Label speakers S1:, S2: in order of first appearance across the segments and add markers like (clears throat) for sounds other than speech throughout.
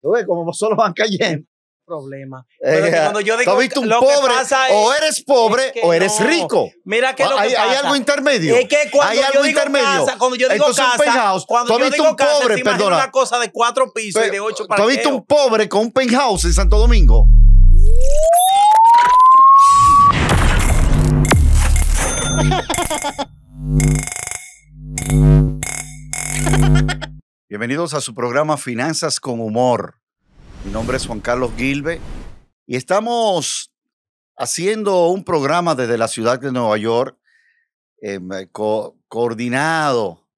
S1: Tú ves como solo van cayendo. (laughs)
S2: Problema. Pero eh, cuando yo digo, pobre, que o eres pobre o eres rico. Mira que, hay, algo intermedio. hay algo intermedio. cuando yo digo casa, penthouse, cuando yo digo casa, perdona, una cosa de cuatro pisos y de ocho para ¿Tú has visto un
S1: pobre con un penthouse en Santo Domingo? (laughs) Bienvenidos a su programa Finanzas con Humor. Mi nombre es Juan Carlos Gilbe y estamos haciendo un programa desde la ciudad de Nueva York em, coordinado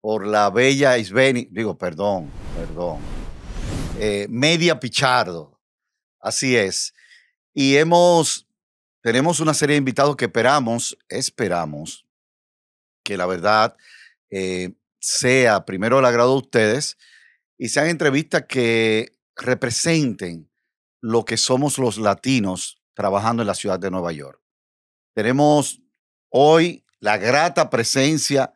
S1: por la bella Isbeni, digo, perdón, perdón, eh, Media Pichardo. Así es. Y hemos, tenemos una serie de invitados que esperamos, esperamos, que la verdad eh, sea primero el agrado de ustedes y sean entrevistas que representen lo que somos los latinos trabajando en la ciudad de Nueva York. Tenemos hoy la grata presencia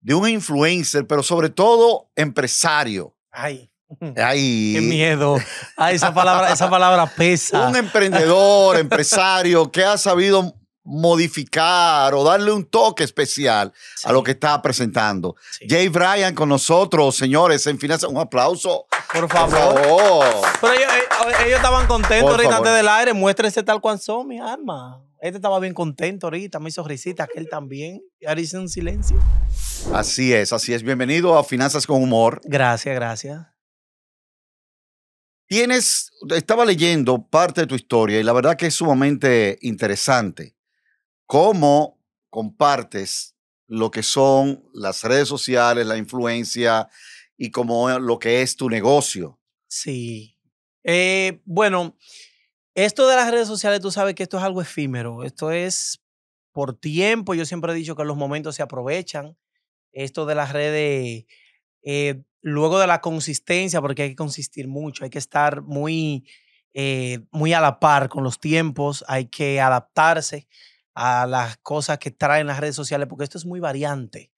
S1: de un influencer, pero sobre todo empresario. Ay. Qué miedo. Ay, esa palabra, esa palabra (laughs) pesa. Un emprendedor, empresario que ha sabido modificar o darle un toque especial a lo que estaba presentando. Jay Bryan con nosotros, señores, en finanzas. Un aplauso. Por
S2: favor. Pero ellos, eh, estaban contentos ahorita el del aire. Muéstrense tal cual son, mi alma. Este estaba bien contento ahorita, me hizo risita, Él también. Ahora hice un silencio.
S1: Así es, así es. Bienvenido a Finanzas con Humor.
S2: Gracias, gracias.
S1: Tienes, estaba leyendo parte de tu historia y la verdad que es sumamente interesante cómo compartes lo que son las redes sociales, la influencia y cómo eh, lo que es tu negocio.
S2: Sí. Eh, bueno, esto de las redes sociales, tú sabes que esto es algo efímero. Esto es por tiempo. Yo siempre he dicho que los momentos se aprovechan. Esto de las redes, eh, luego de la consistencia, porque hay que consistir mucho, hay que estar muy, muy a la par con los tiempos, hay que adaptarse a las cosas que traen las redes sociales, porque esto es muy variante.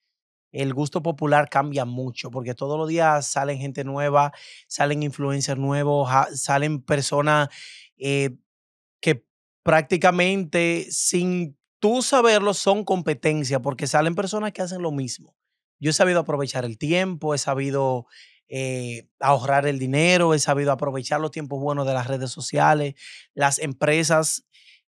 S2: El gusto popular cambia mucho, porque todos los días salen gente nueva, salen influencers nuevos, salen personas eh, que prácticamente sin tú saberlo son competencia, porque salen personas que hacen lo mismo. Yo he sabido aprovechar el tiempo, he sabido eh, ahorrar el dinero, he sabido aprovechar los tiempos buenos de las redes sociales. Las empresas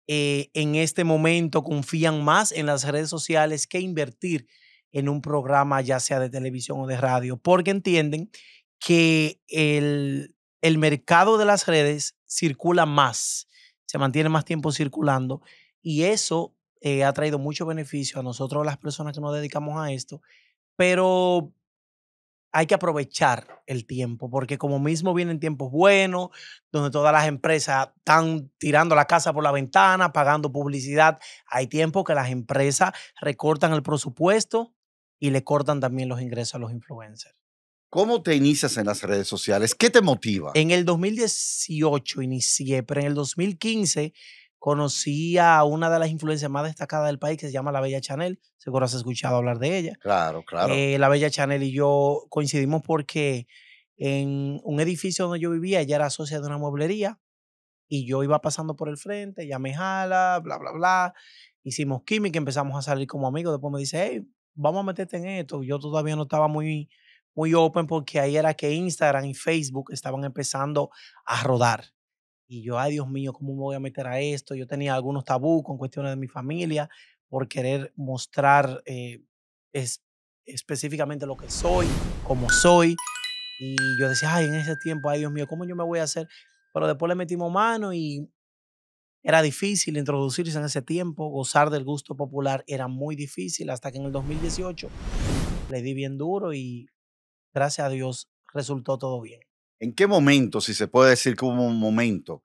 S2: eh, en este momento confían más en las redes sociales que invertir en un programa ya sea de televisión o de radio, porque entienden que el, mercado de las redes circula más, se mantiene más tiempo circulando y eso eh, ha traído mucho beneficio a nosotros, las personas que nos dedicamos a esto, pero hay que aprovechar el tiempo, porque como mismo vienen tiempos buenos, donde todas las empresas están tirando la casa por la ventana, pagando publicidad, hay tiempo que las empresas recortan el presupuesto y le cortan también los ingresos a los influencers.
S1: ¿Cómo te inicias en las redes sociales? ¿Qué te motiva? En
S2: el 2018 inicié, pero en el 2015 conocí a una de las influencias más destacadas del país que se llama La Bella Chanel. Seguro has escuchado hablar de ella.
S1: Claro, claro. Eh,
S2: la Bella Chanel y yo coincidimos porque en un edificio donde yo vivía, ella era socia de una mueblería y yo iba pasando por el frente, ella me jala, bla, bla, bla. Hicimos química, empezamos a salir como amigos. Después me dice, hey, vamos a meterte en esto. Yo todavía no estaba muy, muy open porque ahí era que Instagram y Facebook estaban empezando a rodar. Y yo, ay Dios mío, ¿cómo me voy a meter a esto? Yo tenía algunos tabú con cuestiones de mi familia por querer mostrar eh, específicamente lo que soy, cómo soy. Y yo decía, ay, en ese tiempo, ay Dios mío, ¿cómo yo me voy a hacer? Pero después le metimos mano y era difícil introducirse en ese tiempo, gozar del gusto popular era muy difícil hasta que en el 2018 le di bien duro y gracias a Dios resultó todo bien.
S1: ¿En qué momento, si se puede decir que un momento,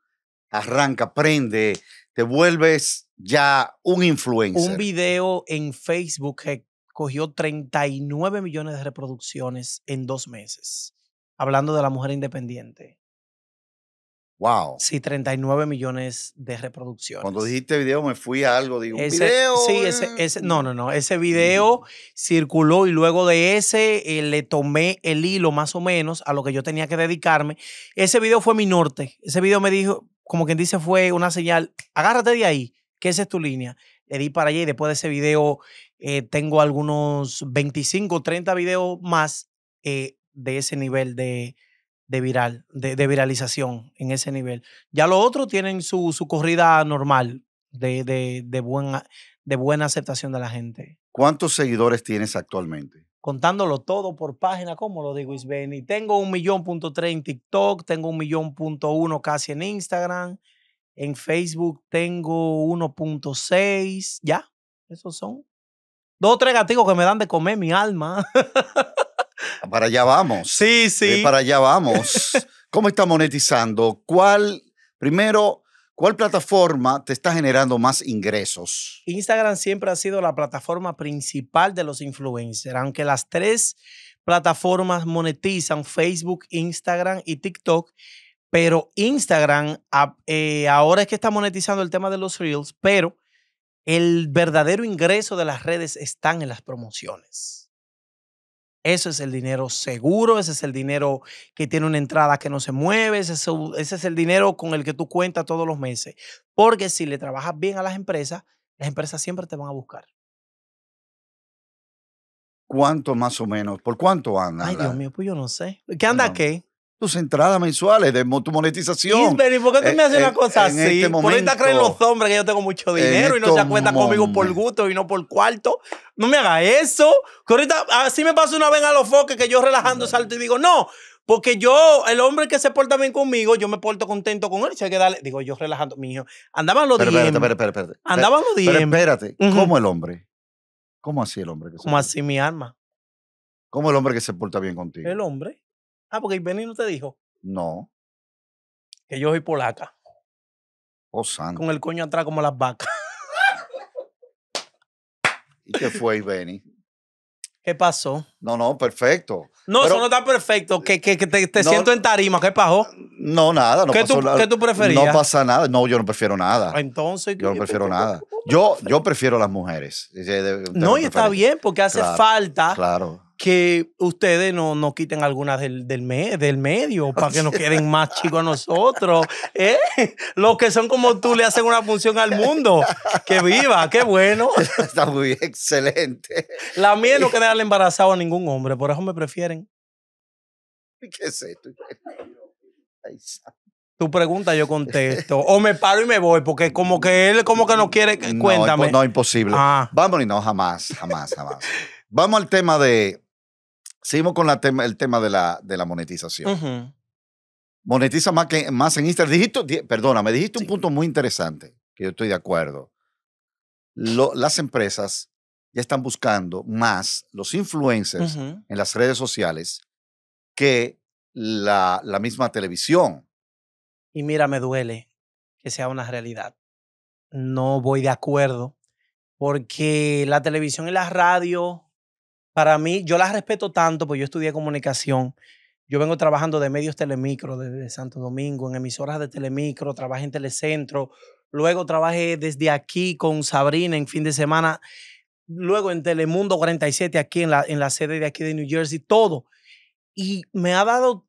S1: arranca, prende, te vuelves ya un influencer? Un
S2: video en Facebook que cogió 39 millones de reproducciones en dos meses, hablando de la mujer independiente. Wow. Sí, 39 millones de reproducciones.
S1: Cuando dijiste video me fui a algo, digo, ese, video. Sí,
S2: eh". ese, no, no, no, ese video circuló y luego de ese eh, le tomé el hilo más o menos a lo que yo tenía que dedicarme. Ese video fue mi norte, ese video me dijo, como quien dice, fue una señal, agárrate de ahí, que esa es tu línea. Le di para allá y después de ese video eh, tengo algunos 25, 30 videos más de ese nivel de de viral, de, viralización en ese nivel. Ya los otros tienen su, corrida normal de, buena, de buena aceptación de la gente.
S1: ¿Cuántos seguidores tienes actualmente?
S2: Contándolo todo por página, como lo digo Isbeni. Tengo un millón punto tres en TikTok, tengo un millón punto uno casi en Instagram, en Facebook tengo seis. ya, esos son. Dos o tres gatitos que me dan de comer mi alma. (laughs)
S1: Para allá vamos. Sí, sí. Eh, para allá vamos. ¿Cómo está monetizando? ¿Cuál, primero, cuál plataforma te está generando más ingresos?
S2: Instagram siempre ha sido la plataforma principal de los influencers, aunque las tres plataformas monetizan, Facebook, Instagram y TikTok. Pero Instagram ah, eh, ahora es que está monetizando el tema de los reels, pero el verdadero ingreso de las redes están en las promociones. Eso es el dinero seguro, ese es el dinero que tiene una entrada que no se mueve, ese es, el dinero con el que tú cuentas todos los meses. Porque si le trabajas bien a las empresas, las empresas siempre te van a buscar.
S1: ¿Cuánto más o menos? ¿Por cuánto anda? Ay, Dios mío,
S2: pues yo no sé.
S1: ¿Qué anda qué? tus entradas mensuales, de tu monetización. ¿y por qué tú eh, me haces una eh, cosa así? Este por ahorita creen los
S2: hombres que yo tengo mucho dinero y no se acuerdan conmigo por gusto y no por cuarto. No me hagas eso. Que ahorita así me pasa una vez a los foques que yo relajando salto y digo, no, porque yo, el hombre que se porta bien conmigo, yo me porto contento con él. Si hay que darle, digo, yo relajando, mi hijo. Andaban los días. Espérate, espérate, espérate. Andaban los días. Pero
S1: espérate, ¿cómo el hombre? ¿Cómo así el hombre? Que
S2: ¿Cómo así mi alma?
S1: ¿Cómo el hombre que se porta bien contigo?
S2: El hombre. Ah, porque Ibeni no te dijo. No. Que yo soy polaca. Oh, santo. Con el coño atrás como las vacas.
S1: ¿Y qué fue, Ibeni?
S2: (laughs) ¿Qué pasó?
S1: No, no, perfecto.
S2: No, eso no está perfecto. Que, te, siento en tarima. ¿Qué pasó? No, nada. No ¿Qué, tú, ¿Qué, tú, preferías? No pasa
S1: nada. No, yo no prefiero nada. Ah, entonces. Yo no prefiero nada. Yo, yo prefiero las mujeres. Eh, no, y está bien porque hace falta. Claro
S2: que ustedes no, no quiten algunas del, del, medio (laughs) para que nos queden más chicos a nosotros. ¿eh? (laughs) Los que son como tú le hacen una función al mundo. Que viva, qué bueno. (laughs) Está muy excelente. La mía no quedar embarazado a ningún hombre, por eso me prefieren.
S1: ¿Qué es esto?
S2: Tu pregunta yo contesto. O me paro y me voy, porque como que él como que no quiere.
S1: Cuéntame. No, no imposible. Ah. Vamos y no, jamás, jamás, jamás. Vamos al tema de, Seguimos con el tema de la, monetización. Monetiza más, que, más en Instagram. Dijiste, perdona, me dijiste un punto muy interesante, que yo estoy de acuerdo. las empresas ya están buscando más los influencers en las redes sociales que la, la misma televisión.
S2: Y mira, me duele que sea una realidad. No voy de acuerdo porque la televisión y la radio para mí, yo las respeto tanto, porque yo estudié comunicación. Yo vengo trabajando de medios Telemicro desde Santo Domingo, en emisoras de Telemicro, trabajé en Telecentro, luego trabajé desde aquí con Sabrina en fin de semana, luego en Telemundo 47 aquí en la, en la sede de aquí de New Jersey, todo. Y me ha dado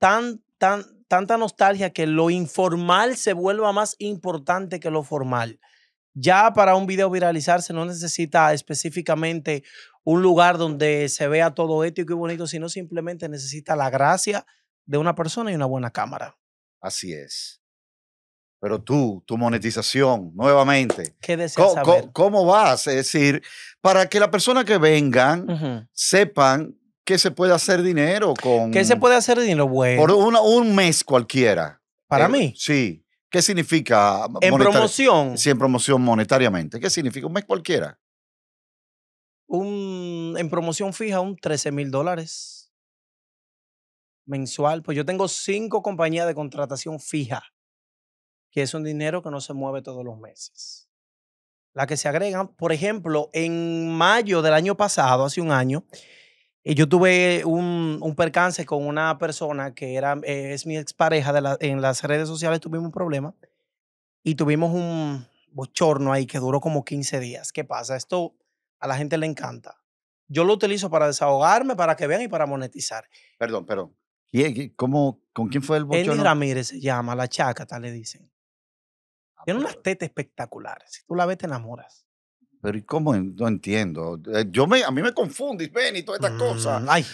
S2: tan, tan, tanta nostalgia que lo informal se vuelva más importante que lo formal. Ya para un video viralizarse no necesita específicamente un lugar donde se vea todo ético y bonito, sino simplemente necesita la gracia de una persona y una buena cámara.
S1: Así es. Pero tú, tu monetización, nuevamente.
S2: ¿Qué deseas ¿Cómo,
S1: ¿Cómo vas? Es decir, para que la persona que vengan sepan que se puede hacer dinero con. ¿Qué se
S2: puede hacer dinero, bueno? Por
S1: un mes cualquiera. ¿Para eh, mí? Sí. ¿Qué significa? En promoción. Sí, en promoción monetariamente. ¿Qué significa? Un mes cualquiera.
S2: Un, en promoción fija, un 13 mil dólares mensual. Pues yo tengo cinco compañías de contratación fija, que es un dinero que no se mueve todos los meses. La que se agregan, por ejemplo, en mayo del año pasado, hace un año, yo tuve un, un, percance con una persona que era, eh, es mi expareja, de la, en las redes sociales tuvimos un problema y tuvimos un bochorno ahí que duró como 15 días. ¿Qué pasa? Esto a la gente le encanta. Yo lo utilizo para desahogarme, para que vean y para monetizar. Perdón, perdón. ¿Cómo, ¿Con quién fue el bochorno? Eddie Ramírez se llama, la ¿tal le dicen. Ah, Tiene pues unas tetas espectaculares. Si tú la ves, te enamoras.
S1: Pero ¿y cómo? No entiendo. Eh, yo me, a mí me confunde. ven, y todas estas
S2: cosas. Mm, ay.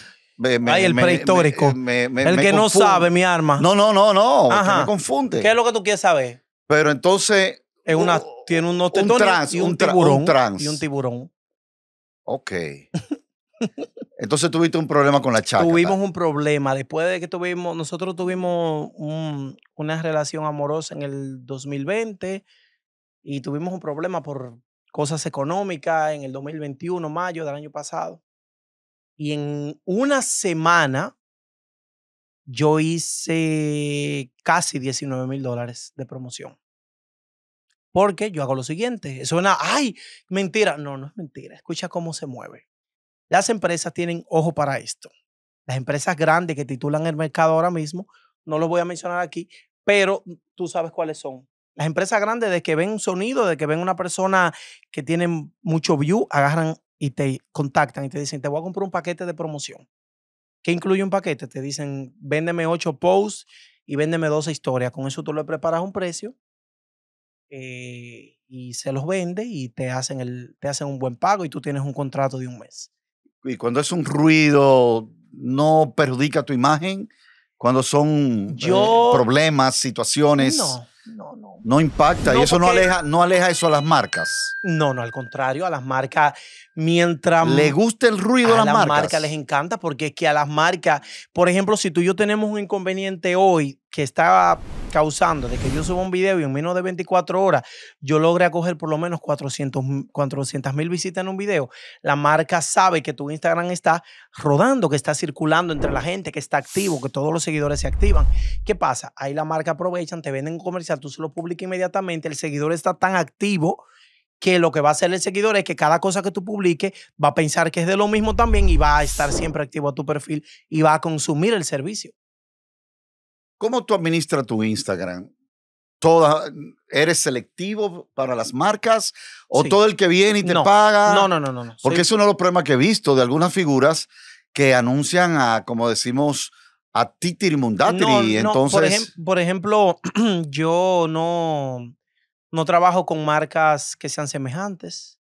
S2: el prehistórico. el que no sabe, mi arma. No, no, no, no. Ajá. me confunde. ¿Qué es lo que tú quieres saber? Pero entonces. Es una, tiene un trans, y un, tiburón. Un trans. Y un tiburón.
S1: Ok. (laughs) entonces tuviste un problema con la chaca. Tuvimos un
S2: problema. Después de que tuvimos. Nosotros tuvimos una relación amorosa en el 2020 y tuvimos un problema por cosas económicas en el 2021, mayo del año pasado. Y en una semana yo hice casi 19 mil dólares de promoción. Porque yo hago lo siguiente, suena, ay, mentira. No, no es mentira, escucha cómo se mueve. Las empresas tienen ojo para esto. Las empresas grandes que titulan el mercado ahora mismo, no lo voy a mencionar aquí, pero tú sabes cuáles son. Las empresas grandes, de que ven un sonido, de que ven una persona que tiene mucho view, agarran y te contactan y te dicen, te voy a comprar un paquete de promoción. ¿Qué incluye un paquete? Te dicen, véndeme ocho posts y véndeme 12 historias. Con eso tú le preparas un precio eh, y se los vende y te hacen, el, te hacen un buen pago y tú tienes un contrato de un mes.
S1: Y cuando es un ruido, ¿no perjudica tu imagen? Cuando son eh, problemas, situaciones no, no. No impacta y eso no aleja,
S2: no aleja eso a las marcas. No, no, al contrario, a las marcas, mientras... Le gusta el ruido a, las, marcas. A las marcas les encanta porque es que a las marcas, por ejemplo, si tú y yo tenemos un inconveniente hoy que estaba causando de que yo suba un video y en menos de 24 horas yo logre acoger por lo menos 400 mil visitas en un video, la marca sabe que tu Instagram está rodando, que está circulando entre la gente, que está activo, que todos los seguidores se activan. ¿Qué pasa? Ahí la marca aprovechan, te venden un comercial, tú se lo publicas inmediatamente, el seguidor está tan activo que lo que va a hacer el seguidor es que cada cosa que tú publiques va a pensar que es de lo mismo también y va a estar siempre activo a tu perfil y va a consumir el servicio. ¿Cómo tú administras
S1: tu Instagram? Toda, ¿Eres selectivo para las marcas? ¿O todo el que viene y te paga? No, no, no, no. Porque es uno de los problemas que he visto de algunas figuras que anuncian a, como decimos, a titir y entonces...
S2: Por, por, ejemplo, (clears throat) yo no, no trabajo con marcas que sean semejantes.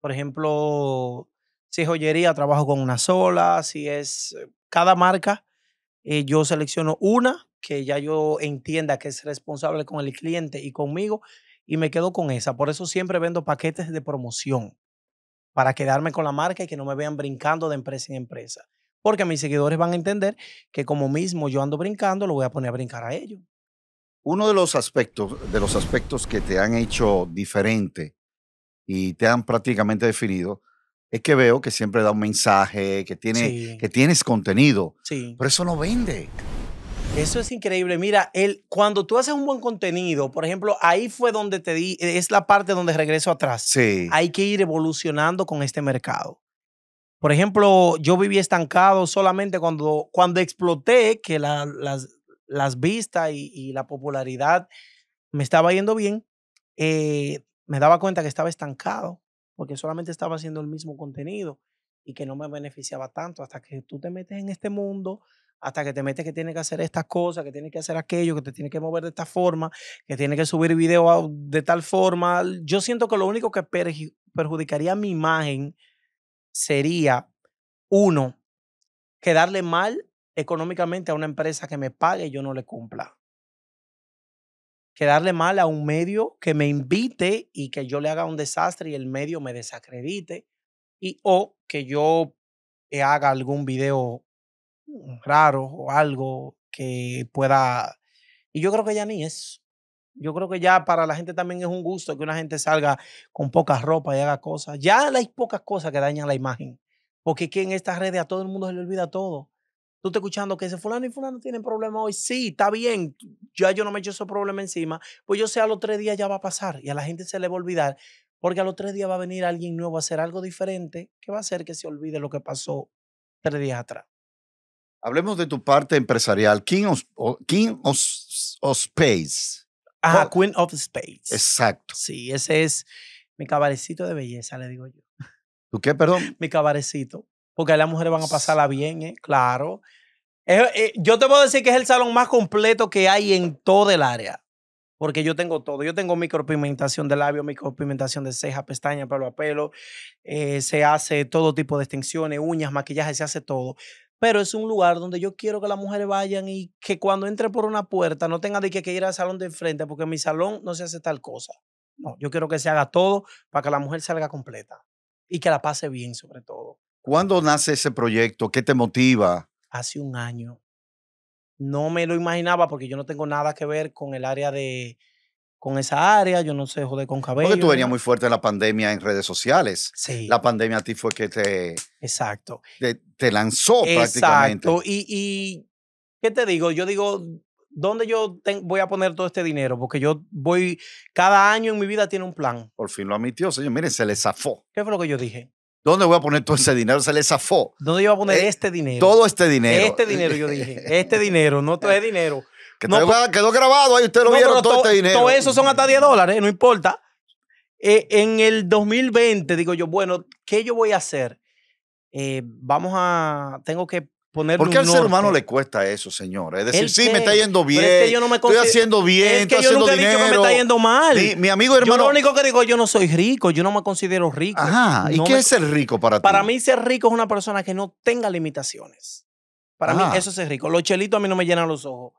S2: Por ejemplo, si es joyería, trabajo con una sola. Si es eh, cada marca, eh, yo selecciono una que ya yo entienda que es responsable con el cliente y conmigo y me quedo con esa. Por eso siempre vendo paquetes de promoción para quedarme con la marca y que no me vean brincando de empresa en empresa. Porque mis seguidores van a entender que como mismo yo ando brincando, lo voy a poner a brincar a ellos.
S1: Uno de los aspectos, de los aspectos que te han hecho diferente y te han prácticamente definido es que veo que siempre da un mensaje, que, tiene, que tienes contenido. Sí. Pero eso no vende.
S2: Eso es increíble. Mira, el, cuando tú haces un buen contenido, por ejemplo, ahí fue donde te di, e, es la parte donde regreso atrás. Sí. Hay que ir evolucionando con este mercado. Por ejemplo, yo viví estancado solamente cuando, cuando exploté que las, las, vistas y, la popularidad me estaba yendo bien. Eh, me daba cuenta que estaba estancado porque solamente estaba haciendo el mismo contenido y que no me beneficiaba tanto hasta que tú te metes en este mundo hasta que te metes que tiene que hacer estas cosas, que tiene que hacer aquello, que te tiene que mover de esta forma, que tiene que subir video de tal forma. Yo siento que lo único que perjudicaría mi imagen sería, uno, quedarle mal económicamente a una empresa que me pague y yo no le cumpla. Quedarle mal a un medio que me invite y que yo le haga un desastre y el medio me desacredite. Y o que yo eh, haga algún video raro o algo que pueda... Y yo creo que ya ni es Yo creo que ya para la gente también es un gusto que una gente salga con poca ropa y haga cosas. Ya hay pocas cosas que dañan la imagen. Porque aquí en estas redes a todo el mundo se le olvida todo. Tú te escuchando que ese fulano y fulano tienen problemas hoy. Sí, está bien. Ya yo no me echo ese problema encima. Pues yo sé a los tres días ya va a pasar y a la gente se le va a olvidar. Porque a los tres días va a venir alguien nuevo a hacer algo diferente que va a hacer que se olvide lo que pasó tres días atrás.
S1: Hablemos de tu parte empresarial. King of, King of, Space.
S2: Ajá, oh. Queen of Space.
S1: Exacto.
S2: Sí, ese es mi cabarecito de belleza, le digo yo. ¿Tú qué, perdón? mi cabarecito. Porque ahí las mujeres van a pasarla bien, ¿eh? Claro. Eh, yo te puedo decir que es el salón más completo que hay en todo el área. Porque yo tengo todo. Yo tengo micropigmentación de labios, micropigmentación de ceja, pestaña, pelo a pelo. Eh, se hace todo tipo de extensiones, uñas, maquillaje, se hace todo pero es un lugar donde yo quiero que las mujeres vayan y que cuando entre por una puerta no tenga de que, que ir al salón de enfrente porque en mi salón no se hace tal cosa. No, yo quiero que se haga todo para que la mujer salga completa y que la pase bien sobre todo.
S1: ¿Cuándo nace ese proyecto? ¿Qué te motiva?
S2: Hace un año. No me lo imaginaba porque yo no tengo nada que ver con el área de, con esa área, yo no sé joder con cabello. Porque tú venías muy
S1: fuerte en la pandemia en redes sociales. Sí. La pandemia a ti fue que te...
S2: Exacto. Te, lanzó prácticamente. Exacto. Y, ¿qué te digo? Yo digo, ¿dónde yo voy a poner todo este dinero? Porque yo voy, cada año en mi vida tiene un plan. Por fin lo admitió, señor. Miren, se le zafó. ¿Qué fue lo que yo dije? ¿Dónde voy a poner todo ese dinero? Se le zafó. ¿Dónde yo voy a poner eh, este dinero? Todo este dinero. Este dinero, yo dije. Este dinero, no todo es (laughs) dinero. Que pues, quedó, grabado ahí, usted lo vieron todo, este dinero. Todo eso son hasta 10 dólares, no importa. Eh, en el 2020 digo yo, bueno, ¿qué yo voy a hacer? Eh, vamos a, tengo que poner... ¿Por qué al ser humano le
S1: cuesta eso, señor? Es decir, sí, me está yendo bien, yo me estoy haciendo bien, es que yo nunca He dicho que me está yendo mal. mi amigo
S2: hermano... Yo lo único que digo, yo no soy rico, yo no me considero rico. Ajá, ¿y qué es ser rico para ti? Para mí ser rico es una persona que no tenga limitaciones. Para mí eso es ser rico. Los chelitos a mí no me llenan los ojos.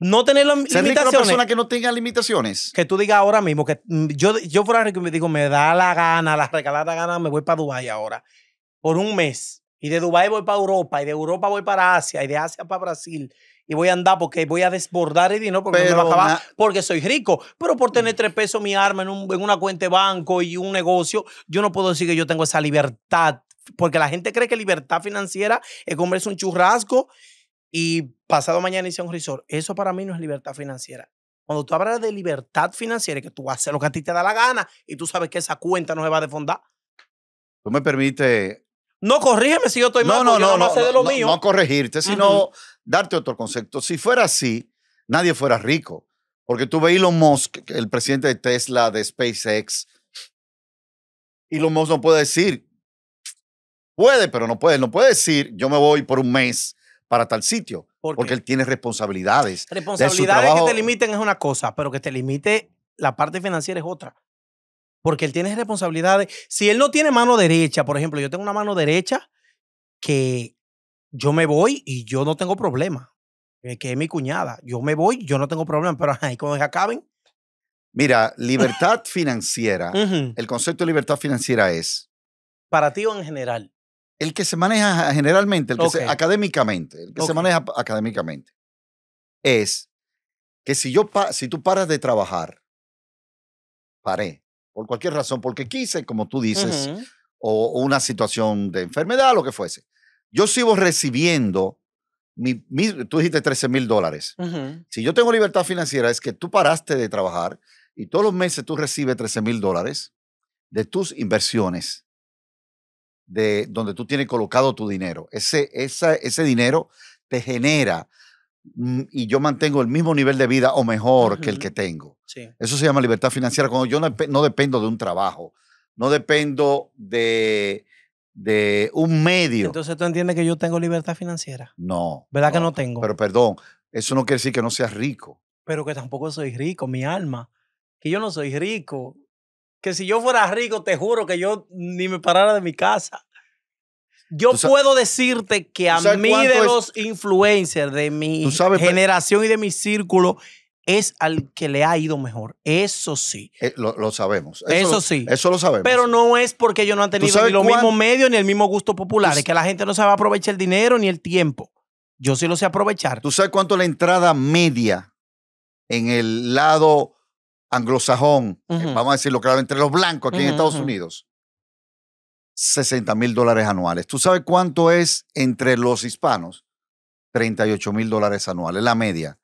S2: No tener las limitaciones. una persona que no tenga limitaciones. Que tú digas ahora mismo que mm, yo, yo fuera rico y me digo, me da la gana, la regalada gana, me voy para Dubái ahora. Por un mes. Y de Dubái voy para Europa, y de Europa voy para Asia, y de Asia para Brasil. Y voy a andar porque voy a desbordar el dinero porque no me porque soy rico. Pero por tener mm. tres pesos mi arma en, en una cuenta de banco y un negocio, yo no puedo decir que yo tengo esa libertad. Porque la gente cree que libertad financiera es comerse un churrasco y pasado mañana hice un resort. Eso para mí no es libertad financiera. Cuando tú hablas de libertad financiera, que tú haces lo que a ti te da la gana y tú sabes que esa cuenta no se va a defundar.
S1: Tú me permites. No, corrígeme si yo estoy mal. No, no, no, no, de lo no, mío. no corregirte, sino darte otro concepto. Si fuera así, nadie fuera rico. Porque tú ves Elon Musk, el presidente de Tesla, de SpaceX. y Elon Musk no puede decir. Puede, pero no puede. No puede decir, yo me voy por un mes para tal sitio. porque él tiene responsabilidades. Responsabilidades que te
S2: limiten es una cosa, pero que te limite la parte financiera es otra. Porque él tiene responsabilidades. Si él no tiene mano derecha, por ejemplo, yo tengo una mano derecha que yo me voy y yo no tengo problema. Eh, que es mi cuñada. Yo me voy, yo no tengo problema, pero (laughs) ahí cuando se acaben.
S1: Mira, libertad financiera. (laughs) El concepto de libertad financiera es.
S2: Para ti o en general. El que se maneja generalmente, el que se,
S1: académicamente, que se maneja académicamente, es que si, yo si tú paras de trabajar, paré, por cualquier razón, porque quise, como tú dices, o, una situación de enfermedad, lo que fuese, yo sigo recibiendo, tú dijiste 13 mil dólares. Si yo tengo libertad financiera, es que tú paraste de trabajar y todos los meses tú recibes 13 mil dólares de tus inversiones de donde tú tienes colocado tu dinero. Ese, ese dinero te genera mm, y yo mantengo el mismo nivel de vida o mejor que el que tengo. Eso se llama libertad financiera, cuando yo no, no dependo de un trabajo, no dependo de, un medio.
S2: Entonces tú entiendes que yo tengo libertad financiera.
S1: No. ¿Verdad que no tengo? Pero perdón, eso no quiere decir que no seas rico.
S2: Pero que tampoco soy rico, mi alma. Que yo no soy rico que si yo fuera rico, te juro que yo ni me parara de mi casa. Yo puedo decirte que a mí de los influencers de mi generación y de mi círculo es al que le ha ido mejor. Eso sí. Eh, lo, sabemos. Eso, sí. Eso lo sabemos. Pero no es porque ellos no han tenido ni los mismos medios ni el mismo gusto popular. Es que la gente no sabe aprovechar el dinero ni el tiempo. Yo sí lo sé aprovechar. ¿Tú sabes cuánto la entrada media
S1: en el lado anglosajón, eh, vamos a decirlo claro, entre los blancos aquí en Estados Unidos, 60 mil dólares anuales. ¿Tú sabes cuánto es entre los hispanos? 38 mil dólares anuales, la media.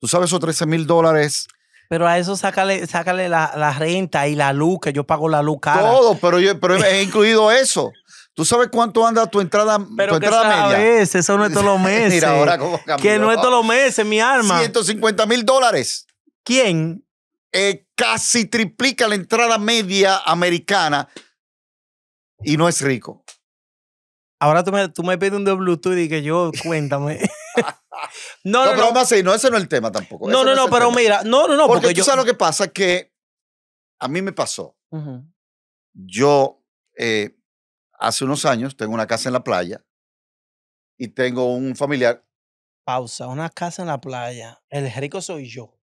S2: ¿Tú sabes esos 13 mil dólares? Pero a eso sácale, sácale la, la, renta y la luz, que yo pago la luz cara. Todo,
S1: pero, yo, pero he (laughs) incluido eso. ¿Tú sabes cuánto anda tu entrada, pero que sabes,
S2: Eso no es todos los (laughs) meses. Mira ahora cómo Que no es todos los
S1: meses, mi arma. 150 mil dólares. ¿Quién? Eh, casi triplica la entrada media americana y no es rico. Ahora tú me, tú me pides un de Bluetooth y que yo, cuéntame. (laughs) (laughs)
S2: no, no, no, no. no, ese
S1: no es el tema tampoco. No, no, no, pero mira, no, no, no. Porque, tú yo... sabes lo que pasa, que a mí me pasó. Yo, eh, hace unos años, tengo una casa en la playa y tengo un familiar.
S2: Pausa, una casa en la playa. El rico soy yo.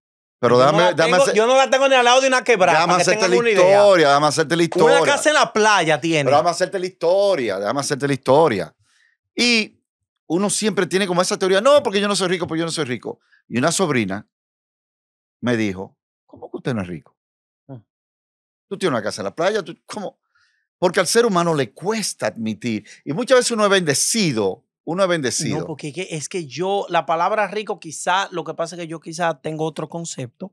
S2: Pero dame, no dame yo no la tengo ni al lado de una quebrada. Dame hacerte la historia,
S1: dame hacerte la historia. Una casa en la playa tiene. Pero dame hacerte la historia, dame hacerte la historia. Y uno siempre tiene como esa teoría, no, porque yo no soy rico, porque yo no soy rico. Y una sobrina me dijo, ¿cómo que usted no es rico? Ah. Tú tienes una casa en la playa, ¿cómo? Porque al ser humano le cuesta admitir. Y muchas veces uno es bendecido uno bendecida. bendecido. No,
S2: porque es que yo, la palabra rico quizá, lo que pasa es que yo quizá tengo otro concepto.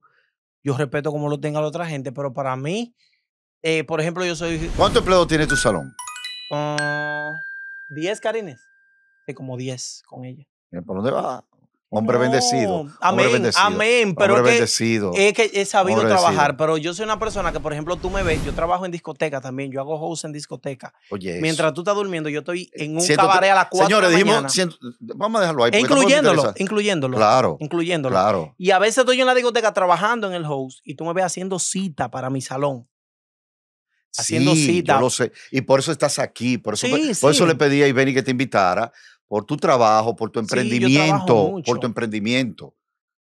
S2: Yo respeto como lo tenga la otra gente, pero para mí, eh, por ejemplo, yo soy... ¿cuánto empleo
S1: tiene tu salón?
S2: Ah, diez 10, Karines. como 10 con ella. ¿Por dónde va?
S1: Hombre bendecido. Amén, amén. Pero es, que, he sabido trabajar, pero
S2: yo soy una persona que, por ejemplo, tú me ves, yo trabajo en discoteca también, yo hago house en discoteca. Oye, Mientras tú estás durmiendo, yo estoy en un cabaret a las cuatro Señores, de la mañana. dijimos, vamos a dejarlo ahí. incluyéndolo, incluyéndolo. Claro. Incluyéndolo. Claro. Y a veces estoy en la discoteca trabajando en el host y tú me ves haciendo cita para mi salón haciendo sí, cita. Yo lo
S1: sé. Y por eso estás aquí, por eso, por eso le pedí a Ibeni que te invitara, por tu trabajo, por tu emprendimiento, por tu emprendimiento,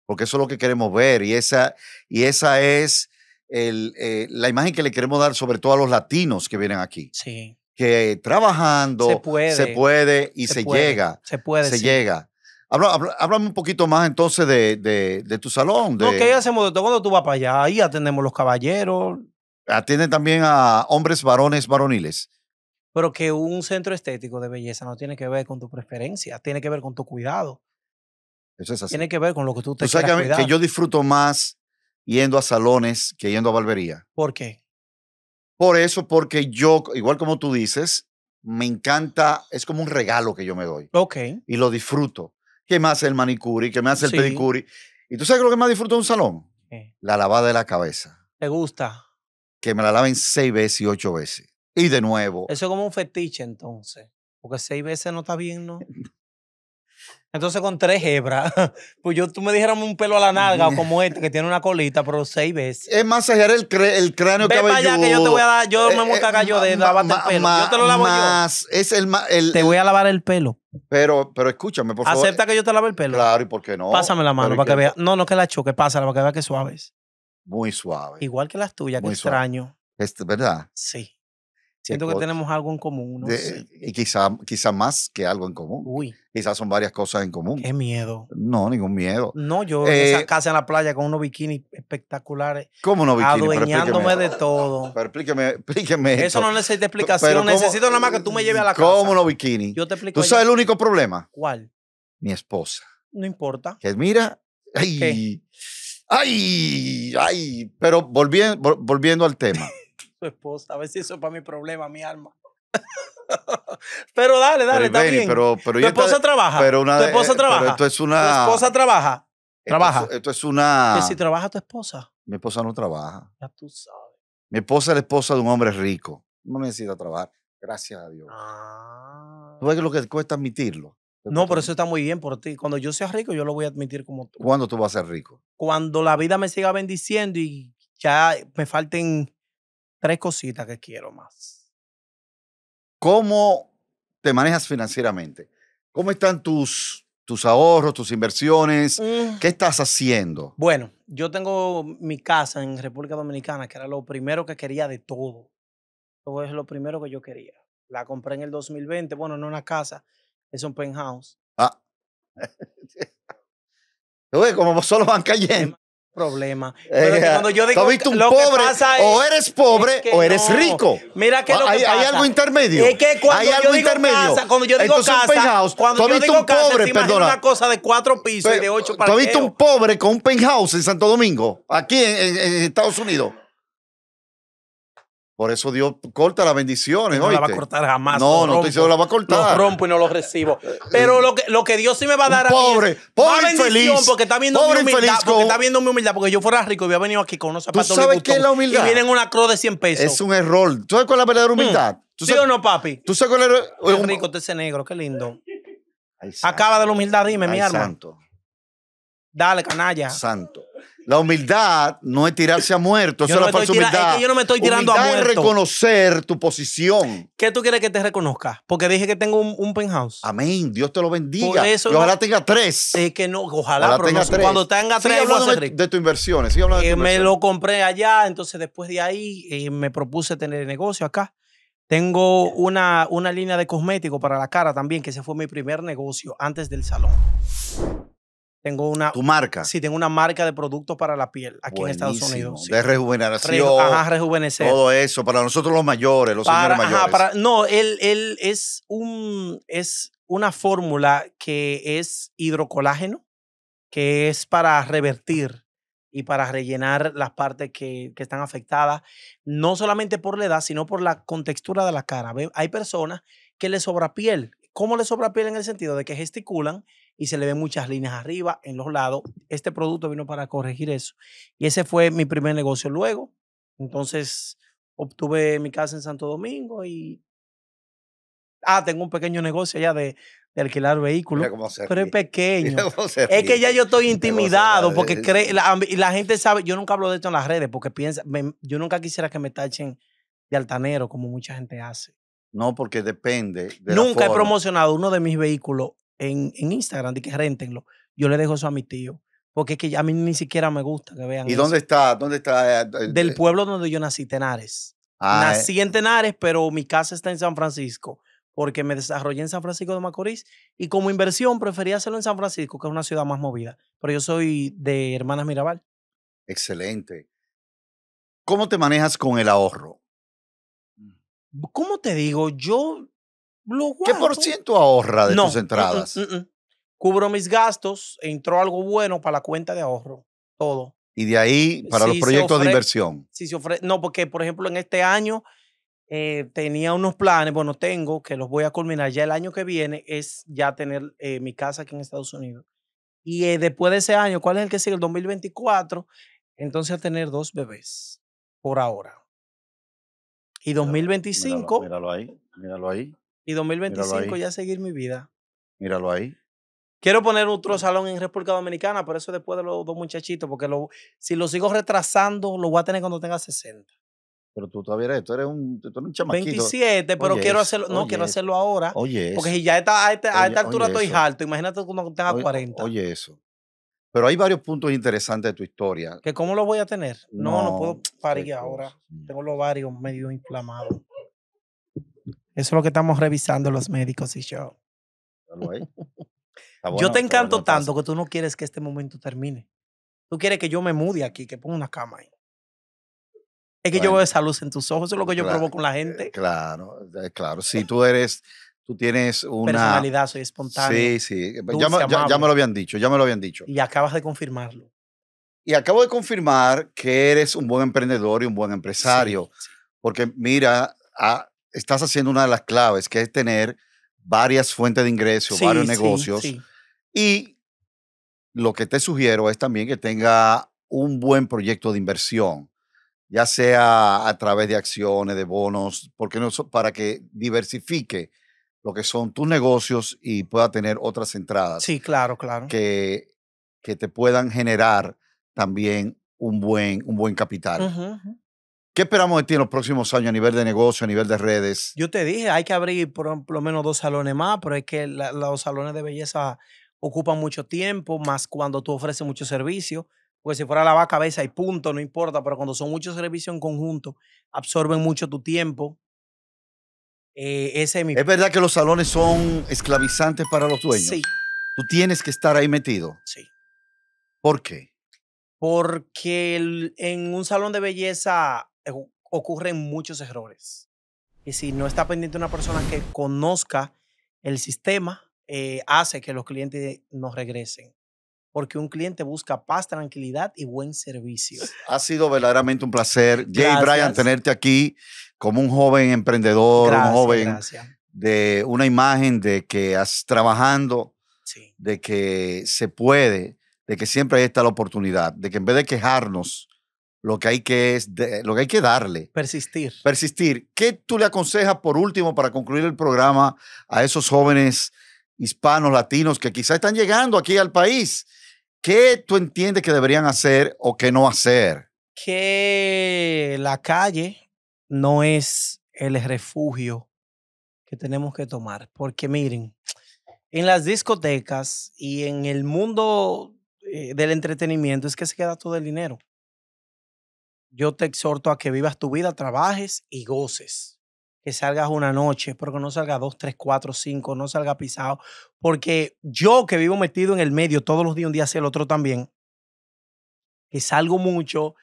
S1: porque eso es lo que queremos ver y esa, y esa es el, eh, la imagen que le queremos dar sobre todo a los latinos que vienen aquí. Sí. Que trabajando se puede, y se, llega. Se puede. Se llega. Habla, háblame un poquito más entonces de, tu salón. De, no, ¿qué hacemos? Cuando tú vas para allá, ahí atendemos los caballeros. Atienden también a hombres varones varoniles.
S2: Pero que un centro estético de belleza no tiene que ver con tu preferencia, tiene que ver con tu cuidado. Eso es así. Tiene que ver con lo que tú te ¿Tú sabes que, que, yo
S1: disfruto más yendo a salones que yendo a barbería.
S2: ¿Por qué? Por eso,
S1: porque yo, igual como tú dices, me encanta, es como un regalo que yo me doy. Ok. Y lo disfruto. ¿Qué me hace el manicuri? ¿Qué me hace el pedicuri? ¿Y tú sabes lo que más disfruto de un salón? La lavada de la cabeza.
S2: ¿Te gusta?
S1: Que me la laven seis veces y ocho veces. Y de nuevo.
S2: Eso es como un fetiche entonces. Porque seis veces no está bien, ¿no? (laughs) Entonces con tres hebras, (laughs) pues yo tú me dijeras un pelo a la nalga (laughs) como este que tiene una colita, pero seis veces.
S1: Es masajear el, el cráneo Ve Para allá que yo te voy a dar, yo eh, me eh, cagar yo de lavarte el pelo. yo te lo lavo más, yo. Es el, el, te voy a lavar el pelo. Pero, pero escúchame, por favor. Acepta que yo te lave el pelo. Claro, ¿y por qué no? Pásame la mano para que, vea.
S2: No, no que la choque, pásala para que vea que es
S1: Muy suave. Igual que las tuyas, que extraño. Es este, verdad. Sí. Siento que tenemos
S2: algo en común.
S1: Y quizá, quizá más que algo en común. Uy. Quizás son varias cosas en común. Qué miedo. No, ningún miedo.
S2: No, yo en esa eh, casa en la playa con unos bikinis espectaculares. ¿Cómo unos bikinis? Adueñándome de
S1: todo. Pero explíqueme, explíqueme Eso no necesita explicación. necesito nada más que tú me lleves a la casa. ¿Cómo unos bikinis? Yo te explico. ¿Tú sabes el único problema? ¿Cuál? Mi esposa.
S2: No importa.
S1: Que mira, ay, ay, ay. Pero volviendo, volviendo al tema
S2: su esposa. A ver si eso es para mi problema, mi alma. (laughs) pero dale, dale, pero, está tu esposa trabaja. tu esposa trabaja. esto es una. Tu esposa trabaja. Trabaja. Esto, es una. ¿Y si trabaja tu esposa?
S1: Mi esposa no trabaja. Ya tú sabes. Mi esposa es la esposa de un hombre rico. No necesita trabajar.
S2: Gracias a Dios. Ah.
S1: ¿Tú ves lo que cuesta admitirlo?
S2: No, pero eso está muy bien por ti. Cuando yo sea rico, yo lo voy a admitir como tú.
S1: ¿Cuándo tú vas a ser rico?
S2: Cuando la vida me siga bendiciendo y ya me falten tres cositas que quiero más.
S1: ¿Cómo te manejas financieramente? ¿Cómo están tus, tus ahorros, tus inversiones? Mm. ¿Qué estás haciendo?
S2: Bueno, yo tengo mi casa en República Dominicana, que era lo primero que quería de todo. Todo es lo primero que yo quería. La compré en el 2020, bueno, no una casa, es un penthouse.
S1: Ah. (laughs) Como vos solo van cayendo?
S2: problema. Pero eh, cuando yo digo, un lo pobre, o eres pobre o eres rico. Mira que lo hay, que pasa. hay algo intermedio. Es que cuando hay yo algo digo intermedio. Casa, cuando yo digo Entonces, casa, penthouse, cuando yo digo un casa, pobre, se perdona, una cosa de cuatro pisos y de ocho para ¿Tú has visto un
S1: pobre con un penthouse en Santo Domingo, aquí en Estados Unidos? Por eso Dios corta las bendiciones. No la va a cortar jamás. No, no, rompo, diciendo la va a cortar. Lo rompo
S2: y no lo recibo. Eh, eh, Pero lo que, lo que Dios sí me va a dar a pobre, mí es pobre infeliz, porque está viendo mi humildad, porque está viendo mi humildad, porque yo fuera rico y hubiera venido aquí con unos zapatos ¿Tú sabes qué es la humildad? Y vienen una cruz de 100 pesos. Es un error. ¿Tú sabes cuál es la verdadera mm. humildad? ¿Tú sabes, ¿Sí o no, papi? ¿Tú sabes cuál es la Qué rico usted negro, qué lindo. Acaba de la humildad, dime, mi santo. arma. Santo. Dale, canalla. Santo.
S1: La humildad no es tirarse a muerto, eso es la falsa humildad. yo no me estoy tirando a es reconocer tu posición.
S2: ¿Qué tú quieres que te reconozca? Porque dije que tengo un, penthouse. Amén, Dios te lo bendiga. Eso, y ojalá tenga tres. Es que no, ojalá, cuando tenga tres. de, tus inversiones, eh, Me lo compré allá, entonces después de ahí eh, me propuse tener el negocio acá. Tengo una, una línea de cosméticos para la cara también, que ese fue mi primer negocio antes del salón. Tengo una. ¿Tu marca? Sí, tengo una marca de productos para la piel aquí en Estados Unidos. De rejuvenación. ajá, rejuvenecer. Todo
S1: eso, para nosotros los mayores, los señores mayores.
S2: no, él, él es, un, es una fórmula que es hidrocolágeno, que es para revertir y para rellenar las partes que, que, están afectadas, no solamente por la edad, sino por la contextura de la cara. Hay personas que le sobra piel. ¿Cómo le sobra piel en el sentido de que gesticulan y se le ven muchas líneas arriba, en los lados. Este producto vino para corregir eso. Y ese fue mi primer negocio. Luego, entonces, obtuve mi casa en Santo Domingo y... Ah, tengo un pequeño negocio allá de, alquilar vehículos. Pero es pequeño. Es que ya yo estoy (laughs) intimidado porque la, gente sabe, yo nunca hablo de esto en las redes porque piensa, yo nunca quisiera que me tachen de altanero como mucha gente hace.
S1: No, porque depende. nunca he promocionado
S2: uno de mis vehículos en, Instagram, de que rentenlo. Yo le dejo eso a mi tío. Porque es que a mí ni siquiera me gusta que vean. ¿Y dónde está? ¿Dónde está? Eh, eh, Del eh? pueblo donde yo nací, Tenares.
S1: Ah, nací
S2: en Tenares, pero mi casa está en San Francisco porque me desarrollé en San Francisco de Macorís y como inversión preferí hacerlo en San Francisco, que es una ciudad más movida. Pero yo soy de Hermanas Mirabal.
S1: Excelente. ¿Cómo te manejas con el ahorro?
S2: ¿Cómo te digo? Yo ¿Qué por ciento ahorra de tus mm, mm, entradas? Mm, Cubro mis gastos, entró algo bueno para la cuenta de ahorro, todo.
S1: Y de ahí para los proyectos de inversión.
S2: no, porque por ejemplo en este año eh, tenía unos planes, bueno, tengo que los voy a culminar ya el año que viene, es ya tener eh, mi casa aquí en Estados Unidos. Y eh, después de ese año, ¿cuál es el que sigue? El 2024, entonces a tener dos bebés por ahora. Y 2025. míralo ahí, míralo ahí. Y 2025 ya seguir mi vida. Míralo ahí. Quiero poner otro salón en República Dominicana, pero eso después de los dos muchachitos, porque si lo sigo retrasando, lo voy a tener cuando tenga 60.
S1: Pero tú todavía eres, tú eres un, tú eres un chamaquito. 27, pero quiero hacerlo, no, quiero hacerlo ahora. Oye Porque si ya está, a, este, esta, altura estoy alto, imagínate cuando tenga 40. Oye eso. Pero hay varios puntos interesantes de tu historia.
S2: ¿Que cómo lo voy a tener? No, no, puedo parir ahora. Tengo los varios medio inflamados. Eso es lo que estamos revisando los médicos y yo. (laughs) yo te encanto tanto que tú no quieres que este momento termine. Tú quieres que yo me mude aquí, que ponga una cama ahí. Es que yo veo esa luz en tus ojos, eso es lo que yo provoco en la eh,
S1: gente. Claro, eh, claro. Si (laughs) tú eres, tú tienes una... Personalidad, soy espontáneo. Sí, sí. Pues, ya, me lo habían dicho, ya me lo habían dicho.
S2: Y acabas de confirmarlo. Y acabo de
S1: confirmar que eres un buen emprendedor y un buen empresario. Porque mira, a, ah, estás haciendo una de las claves, que es tener varias fuentes de ingresos, varios negocios. Y lo que te sugiero es también que tenga un buen proyecto de inversión, ya sea a través de acciones, de bonos, porque no, para que diversifique lo que son tus negocios y pueda tener otras entradas. Sí, claro, claro. Que, que te puedan generar también un buen, un buen capital. Ajá, ¿Qué esperamos de ti en los próximos años a nivel de negocio, a nivel de redes?
S2: Yo te dije, hay que abrir por, lo menos dos salones más, pero es que los salones de belleza ocupan mucho tiempo, más cuando tú ofreces mucho servicio. Pues si fuera la vaca cabeza y punto, no importa, pero cuando son muchos servicios en conjunto, absorben mucho tu tiempo. Eh, es verdad que los salones son esclavizantes para los
S1: dueños. Sí. Tú tienes que estar ahí metido. Sí. ¿Por qué?
S2: Porque en un salón de belleza ocurren muchos errores. Y si no está pendiente una persona que conozca el sistema, eh, hace que los clientes nos regresen. Porque un cliente busca paz, tranquilidad y buen servicio.
S1: Ha sido verdaderamente un placer, Jay Brian tenerte aquí como un joven emprendedor, un joven de una imagen de que has trabajando, de que se puede, de que siempre hay esta la oportunidad, de que en vez de quejarnos, lo que hay que es lo que hay que darle. Persistir. Persistir. ¿Qué tú le aconsejas por último para concluir el programa a esos jóvenes hispanos, latinos que quizá están llegando aquí al país? ¿Qué tú entiendes que deberían hacer o que no hacer?
S2: Que la calle no es el refugio que tenemos que tomar, porque miren, en las discotecas y en el mundo eh, del entretenimiento es que se queda todo el dinero yo te exhorto a que vivas tu vida, trabajes y goces. Que salgas una noche, pero que no salga dos, tres, cuatro, cinco, no salga pisado. Porque yo que vivo metido en el medio todos los días, un día hacia el otro también, que salgo mucho,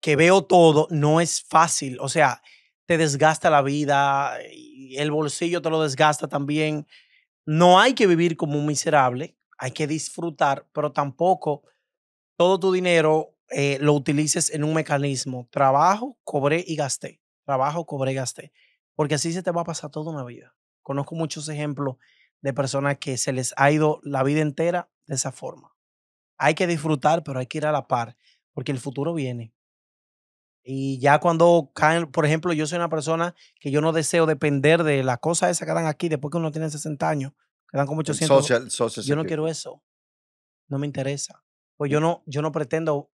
S2: que veo todo, no es fácil. O sea, te desgasta la vida, el bolsillo te lo desgasta también. No hay que vivir como un miserable, hay que disfrutar, pero tampoco todo tu dinero eh, lo utilices en un mecanismo. Trabajo, cobré y gasté. Trabajo, cobré y gasté. Porque así se te va a pasar toda una vida. Conozco muchos ejemplos de personas que se les ha ido la vida entera de esa forma. Hay que disfrutar, pero hay que ir a la par, porque el futuro viene. Y ya cuando caen, por ejemplo, yo soy una persona que yo no deseo depender de las cosas esas que dan aquí después que uno tiene 60 años, que dan con 800. Social, yo no quiero eso. No me interesa. Pues yo no, yo no pretendo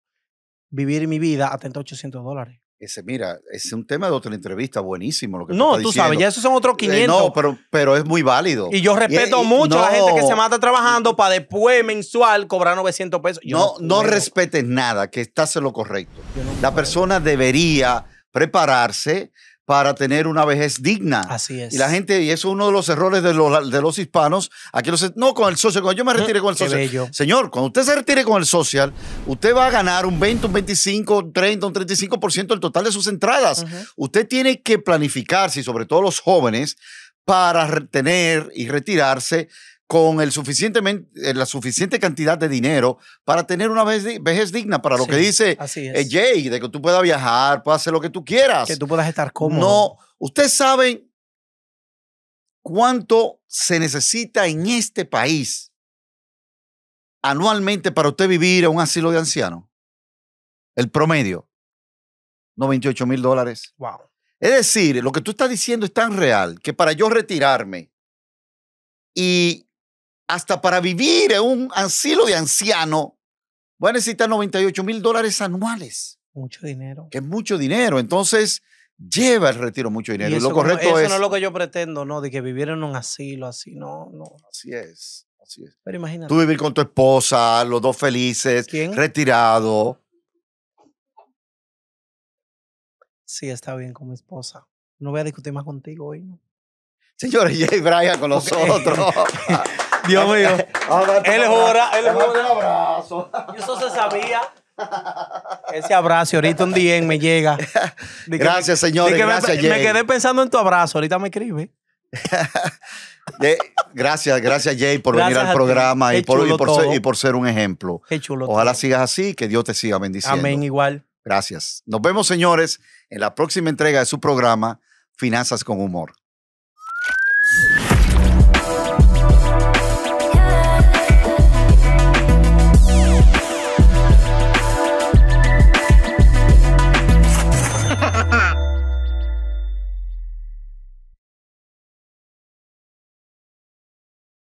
S2: vivir mi vida a 3800 dólares.
S1: Ese, mira, es un tema de otra entrevista, buenísimo lo que No, tú, sabes, ya esos son otros 500. Eh, no, pero, pero es muy válido. Y yo respeto mucho a la gente que se mata
S2: trabajando para después mensual cobrar 900 pesos. no, no, no
S1: respetes nada, que estás en lo correcto. la persona debería prepararse, para tener una vejez digna. Así es. Y la gente, y eso es uno de los errores de los, de los hispanos, aquí los, no con el social, cuando yo me retire con el social. Señor, cuando usted se retire con el social, usted va a ganar un 20, un 25, un 30, un 35% del total de sus entradas. Usted tiene que planificarse, y sobre todo los jóvenes, para retener y retirarse con eh, la suficiente cantidad de dinero para tener una vejez, digna, para lo que dice eh, Jay, de que tú puedas viajar, puedas hacer lo que tú quieras. Que tú
S2: puedas estar cómodo. No,
S1: ustedes saben cuánto se necesita en este país anualmente para usted vivir en un asilo de ancianos. El promedio, 98 mil dólares. Wow. Es decir, lo que tú estás diciendo es tan real que para yo retirarme y hasta para vivir en un asilo de anciano, va a necesitar 98 mil dólares
S2: anuales. Mucho dinero.
S1: Que es mucho dinero. Entonces, lleva el retiro mucho dinero. Y lo correcto no, eso no es
S2: lo que yo pretendo, ¿no? De que viviera en un asilo así, no, no. Así es. Así es. Pero imagínate.
S1: Tú vivir con tu esposa, los dos felices, retirado.
S2: Sí, está bien con mi esposa. No voy a discutir más contigo hoy, ¿no? Señores, (laughs) Jay Bryan con nosotros. (laughs) Dios mío. él jura, él jura. Un abrazo. Y eso se sabía. Ese abrazo, ahorita un día me llega. gracias, señor. gracias, me, quedé pensando en tu abrazo, ahorita me escribe. (laughs)
S1: gracias, gracias Jay por venir al programa y por, por ser, un ejemplo. Qué chulo Ojalá sigas así, que Dios te siga bendiciendo. Amén, igual. Gracias. Nos vemos, señores, en la próxima entrega de su programa Finanzas con Humor.